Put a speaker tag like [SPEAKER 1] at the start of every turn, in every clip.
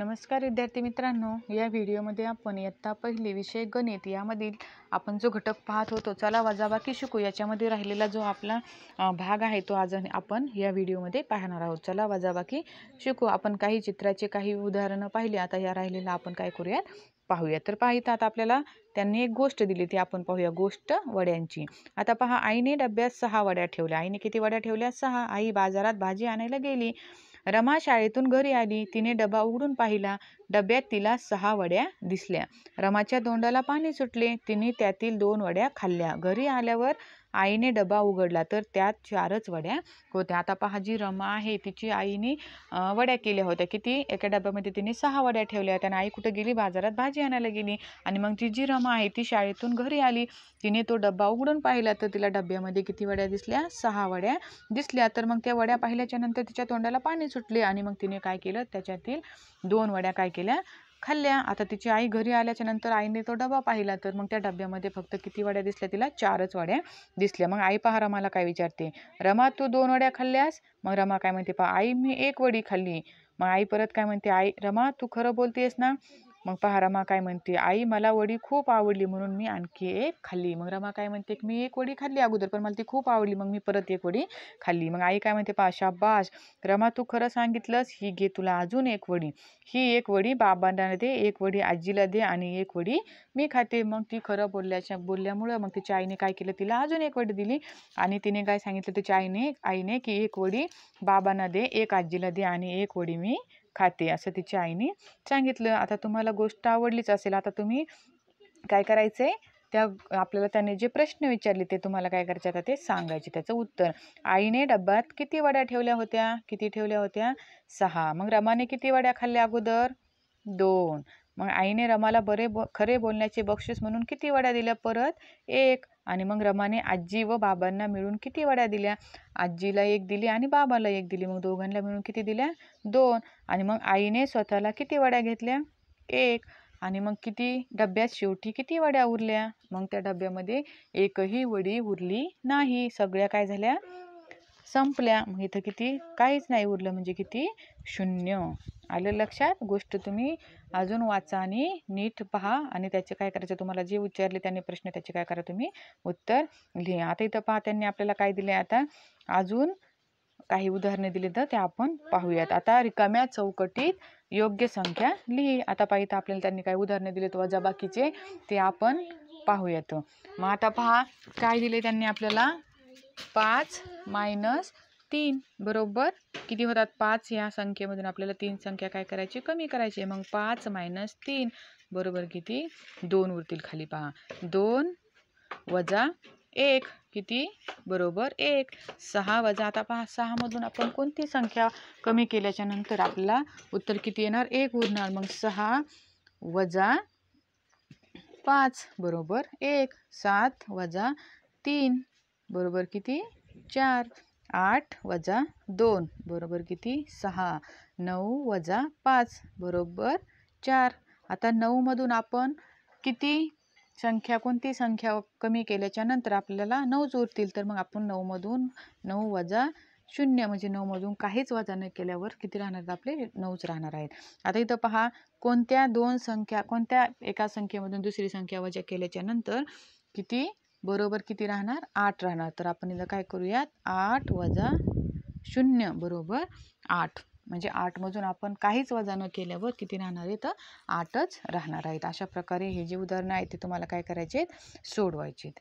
[SPEAKER 1] नमस्कार विद्यार्थी मित्रांनो या व्हिडिओमध्ये आपण इयत्ता पहिली विषय गणित यामधील आपण जो घटक पाहत होतो चला वजाबाकी शिकू याच्यामध्ये राहिलेला जो आपला भाग आहे तो आज आपण या व्हिडिओमध्ये पाहणार आहोत चला वजाबाकी शिकू आपण काही चित्राचे काही उदाहरणं पाहिले आता या राहिलेला आपण काय करूयात पाहूया तर पाहिता आता आपल्याला त्यांनी एक गोष्ट दिली ती आपण पाहूया गोष्ट वड्यांची आता पहा आईने डब्यात सहा वड्या ठेवल्या आईने किती वड्या ठेवल्या सहा आई बाजारात भाजी आणायला गेली रमा शाळेतून घरी आली तिने डबा उघडून पाहिला डब्यात तिला सहा वड्या दिसल्या रमाच्या तोंडाला पाणी सुटले तिने त्यातील दोन वड्या खाल्ल्या घरी आल्यावर आईने डबा उघडला तर त्यात चारच वड्या होत्या आता पहा जी रमा आहे तिची आईने वड्या केल्या होत्या किती एका डब्यामध्ये तिने सहा वड्या ठेवल्या होत्या आणि आई कुठं गेली बाजारात भाजी आणायला गेली आणि मग ती जी रमा आहे ती शाळेतून घरी आली तिने तो डब्बा उघडून पाहिला तर तिला डब्यामध्ये किती वड्या दिसल्या सहा वड्या दिसल्या तर मग त्या वड्या पाहिल्याच्या नंतर तिच्या तोंडाला पाणी सुटले आणि मग तिने काय केलं त्याच्यातील दोन वड्या काय केल्या खाल्ल्या आता तिची आई घरी आल्याच्या नंतर आईने तो डबा पाहिला तर मग त्या डब्यामध्ये फक्त किती वड्या दिसल्या तिला चारच वड्या दिसल्या मग आई पहा रमाला काय विचारते रमा तू दोन वड्या खाल्ल्यास मग रमा काय म्हणते पहा आई मी एक वडी खाल्ली मग आई परत काय म्हणते आई रमा तू खरं बोलतेस ना मग पहा रमा काय म्हणते आई मला वडी खूप आवडली म्हणून मी आणखी एक खाल्ली मग रमा काय म्हणते मी एक वडी खाल्ली अगोदर पण मला ती खूप आवडली मग मी परत एक वडी खाल्ली मग आई काय म्हणते पहा शाबास रमा तू खरं सांगितलंस ही घे तुला अजून एक वडी ही एक वडी बाबांना दे एक वडी आजीला दे आणि एक वडी मी खाते मग ती खरं बोलल्याच्या बोलल्यामुळं मग तिच्या आईने काय केलं तिला अजून एक वडी दिली आणि तिने काय सांगितलं तिच्या आईने आईने की एक वडी बाबांना दे एक आजीला दे आणि एक वडी मी खाते असं तिच्या आईने सांगितलं आता तुम्हाला गोष्ट आवडलीच असेल आता तुम्ही काय करायचं आहे त्या आपल्याला त्याने जे प्रश्न विचारले ते तुम्हाला काय करायचे आता ते सांगायचे त्याचं उत्तर आईने डब्यात किती वड्या ठेवल्या होत्या किती ठेवल्या होत्या सहा मग रमाने किती वड्या खाल्ल्या अगोदर दोन मग आईने रमाला बरे बो खरे बोलण्याचे बक्षीस म्हणून किती वड्या दिल्या परत एक आणि मग रमाने आजी व बाबांना मिळून किती वड्या दिल्या आजीला एक दिली आणि बाबाला एक दिली मग दोघांना मिळून किती दिल्या दोन आणि मग आईने स्वतःला किती वड्या घेतल्या एक आणि मग किती डब्यात शेवटी किती वड्या उरल्या मग त्या डब्यामध्ये एकही वडी उरली नाही सगळ्या काय झाल्या संपल्या मग इथं किती काहीच नाही उरलं म्हणजे किती शून्य आलं लक्षात गोष्ट तुम्ही अजून वाचा आणि नीट पहा आणि त्याचे काय करायचे तुम्हाला जे विचारले त्यांनी प्रश्न त्याचे काय करा तुम्ही उत्तर लिहा आता इथं पहा त्यांनी आपल्याला काय दिले आता अजून काही उदाहरणे दिली तर ते आपण पाहूयात आता रिकाम्या चौकटीत योग्य संख्या लिही आता पाहिजे आपल्याला त्यांनी काही उदाहरणे दिले वजा बाकीचे ते आपण पाहूयात मग आता पहा काय दिले त्यांनी आपल्याला पाच मायनस तीन बरोबर किती होतात पाच या संख्येमधून आपल्याला तीन संख्या काय करायची कमी करायची मग पाच मायनस तीन बरोबर किती दोन उरतील खाली पहा दोन वजा एक किती बरोबर एक सहा वजा आता पहा सहामधून आपण कोणती संख्या कमी केल्याच्या नंतर आपल्याला उत्तर किती येणार एक उरणार मग सहा वजा पाच बरोबर एक सात वजा तीन बरोबर किती चार आठ वजा दोन बरोबर किती सहा नऊ वजा पाच बरोबर चार आता नऊमधून आपण किती संख्या कोणती संख्या कमी केल्याच्या नंतर आपल्याला नऊच उरतील तर मग आपण नऊमधून नऊ वजा शून्य म्हणजे नऊमधून काहीच वजा न केल्यावर किती राहणार आपले नऊच राहणार आहेत आता इथं पहा कोणत्या दोन संख्या कोणत्या एका संख्येमधून दुसरी संख्या वजा केल्याच्या नंतर किती बरोबर किती राहणार आठ राहणार तर आपण इथं काय करूयात आठ वजा शून्य बरोबर आठ म्हणजे आठमधून आपण काहीच वजा न केल्यावर किती राहणार आहे तर आठच राहणार आहेत अशा प्रकारे हे जे उदाहरणं आहेत ते तुम्हाला काय करायचे आहेत सोडवायचे आहेत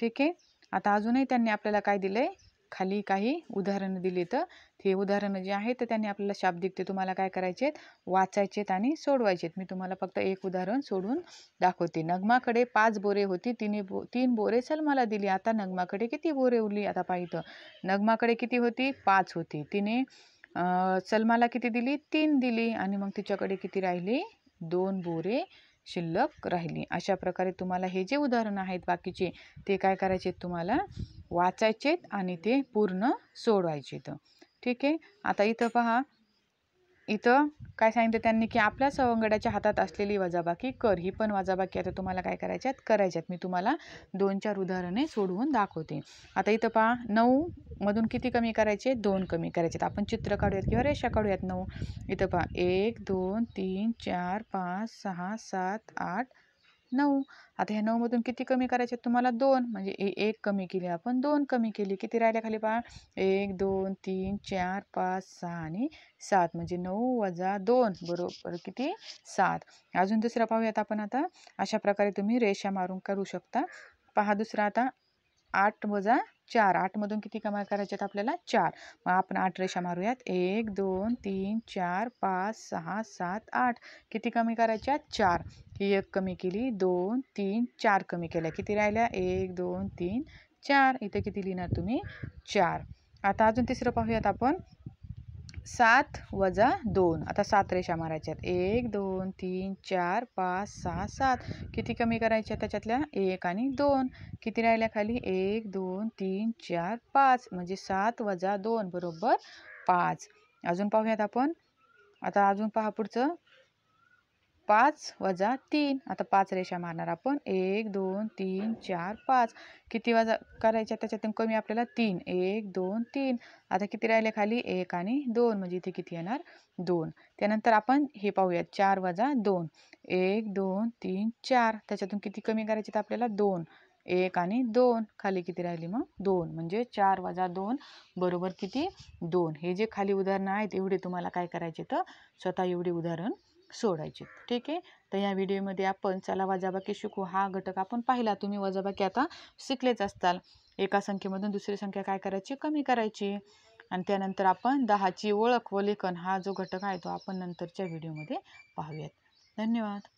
[SPEAKER 1] ठीक आहे आता अजूनही त्यांनी आपल्याला काय दिलं आहे खाली काही उदाहरणं दिली तर ते उदाहरणं जे आहेत तर त्यांनी आपल्याला शाब्दिक ते तुम्हाला काय करायचे वाचायचेत वाचायचे आणि सोडवायचे मी तुम्हाला फक्त एक उदाहरण सोडून दाखवते नगमाकडे पाच बोरे होती तिने बो तीन बोरे सलमाला दिली आता नगमाकडे किती बोरे उरली आता पाहिजे नगमाकडे किती होती पाच होती तिने सलमाला किती दिली तीन दिली आणि मग तिच्याकडे किती राहिली दोन बोरे शिल्लक राहिली अशा प्रकारे तुम्हाला हे जे उदाहरणं आहेत बाकीचे ते काय करायचे तुम्हाला वाचायचेत आणि ते पूर्ण सोडवायचे ठीक आहे आता इथं पहा इथं काय सांगितलं त्यांनी की आपल्या सवंगड्याच्या हातात असलेली वजाबाकी कर ही पण वजाबाकी आता तुम्हाला काय करायच्या आहेत करायच्यात मी तुम्हाला दोन चार उदाहरणे सोडवून दाखवते आता इथं पहा नऊ मधून किती कमी करायचे दोन कमी करायचे आपण चित्र काढूयात किंवा रेषा काढूयात नऊ इथं पहा एक दोन तीन चार पाच सहा सात आठ नऊ आता ह्या नऊमधून किती कमी करायचे तुम्हाला दोन म्हणजे ए एक कमी केली आपण दोन कमी केली किती राहिल्या खाली पहा एक दोन तीन चार पाच सहा आणि सात म्हणजे नऊ वजा दोन बरोबर किती सात अजून दुसरा पाहूयात आपण आता अशा प्रकारे तुम्ही रेषा मारून करू शकता पहा दुसरा आता आठ वजा चार आठमधून किती कमाल करायच्यात आपल्याला चार मग आपण आठ रेषा मारूयात एक दोन तीन चार पाच सहा सात आठ किती कमी करायच्या चार ही एक कमी केली दोन तीन चार कमी केल्या किती राहिल्या एक दोन तीन चार इथे किती लिहिणार तुम्ही चार आता अजून तिसरं पाहूयात आपण सात वजा दोन आता सात रेषा मारायच्यात एक दोन तीन चार पाच सहा सात किती कमी करायच्या त्याच्यातल्या एक आणि दोन किती राहिल्या खाली एक दोन तीन चार पाच म्हणजे सात वजा दोन बरोबर पाच अजून पाहूयात आपण आता अजून पहा पुढचं पाच वजा तीन आता पाच रेषा मारणार आपण एक दोन तीन चार पाच किती वजा करायच्या त्याच्यातून कमी आपल्याला तीन एक दोन तीन आता किती राहिले खाली एक आणि दोन म्हणजे इथे किती येणार दोन त्यानंतर आपण हे पाहूयात चार वजा दोन एक दोन तीन चार त्याच्यातून किती कमी करायचे तर आपल्याला दोन एक आणि दोन खाली किती राहिली मग दोन म्हणजे चार वजा दोन बरोबर किती दोन हे जे खाली उदाहरणं आहेत एवढे तुम्हाला काय करायचे तर स्वतः एवढे उदाहरण सोडायचे ठीक आहे तर या व्हिडिओमध्ये आपण चला वजाबाकी शिकू हा घटक आपण पाहिला तुम्ही वजाबाकी आता शिकलेच असताल एका संख्येमधून दुसरी संख्या काय करायची कमी करायची आणि त्यानंतर आपण दहाची ओळख व लेखन हा जो घटक आहे तो आपण नंतरच्या व्हिडिओमध्ये पाहूयात धन्यवाद